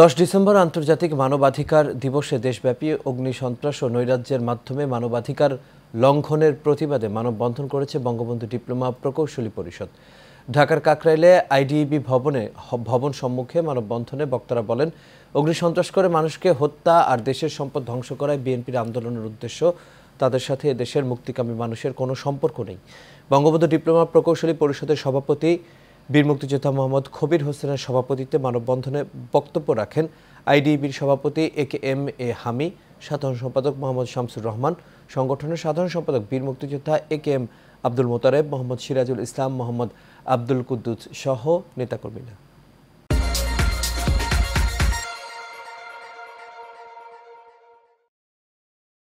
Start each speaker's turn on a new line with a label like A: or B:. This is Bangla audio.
A: দশ ডিসেম্বর আন্তর্জাতিক মানবাধিকার দিবসে দেশব্যাপী অগ্নিসন্ত্রাস ও নৈরাজ্যের মাধ্যমে মানবাধিকার লঙ্ঘনের প্রতিবাদে মানববন্ধন করেছে বঙ্গবন্ধু ডিপ্লোমা প্রকৌশলী পরিষদ ঢাকার কাকরাইলে আইডিইবি ভবনে ভবন সম্মুখে মানববন্ধনে বক্তারা বলেন অগ্নিসন্ত্রাস করে মানুষকে হত্যা আর দেশের সম্পদ ধ্বংস করায় বিএনপির আন্দোলনের উদ্দেশ্য তাদের সাথে দেশের মুক্তিকামী মানুষের কোনো সম্পর্ক নেই বঙ্গবন্ধু ডিপ্লোমা প্রকৌশলী পরিষদের সভাপতি বীর মুক্তিযোদ্ধা মোহাম্মদ খবির হোসেনের সভাপতিত্বে মানববন্ধনে বক্তব্য রাখেন আইডিবির সভাপতি এ কে এম এ হামি সাধারণ সম্পাদক মোহাম্মদ শামসুর রহমান সংগঠনের সাধারণ সম্পাদক বীর মুক্তিযোদ্ধা A K M Abdul Motareb Mohammad Sirajul Islam Mohammad Abdul Quddus সহ নেতাকর্মীরা